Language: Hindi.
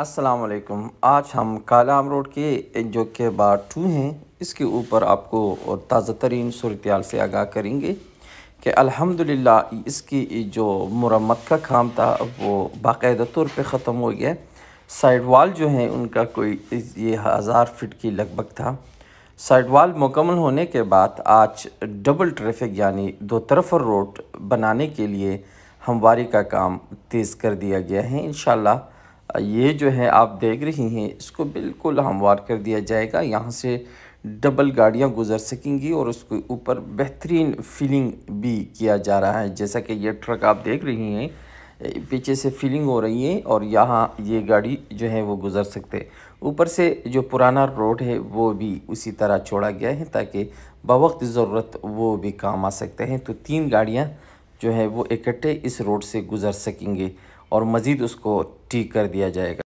अस्सलाम वालेकुम आज हम काला रोड के जो के बार टू हैं इसके ऊपर आपको ताज़ा तरीन सूरत से आगाह करेंगे कि अल्हम्दुलिल्लाह इसकी जो मुरम्मत का काम था वो बाकायदा तौर पे ख़त्म हो गया साइड वाल जो हैं उनका कोई ये हज़ार फिट की लगभग था साइड वाल मुकम्मल होने के बाद आज डबल ट्रैफिक यानी दो तरफ रोड बनाने के लिए हमवारी का काम तेज़ कर दिया गया है इन ये जो है आप देख रही हैं इसको बिल्कुल हमवार कर दिया जाएगा यहाँ से डबल गाड़ियाँ गुजर सकेंगी और उसके ऊपर बेहतरीन फीलिंग भी किया जा रहा है जैसा कि यह ट्रक आप देख रही हैं पीछे से फीलिंग हो रही है और यहाँ ये गाड़ी जो है वो गुज़र सकते ऊपर से जो पुराना रोड है वो भी उसी तरह छोड़ा गया है ताकि बवक्त ज़रूरत वो भी काम आ सकते हैं तो तीन गाड़ियाँ जो है वो इकट्ठे इस रोड से गुज़र सकेंगे और मज़ीद उसको ठीक कर दिया जाएगा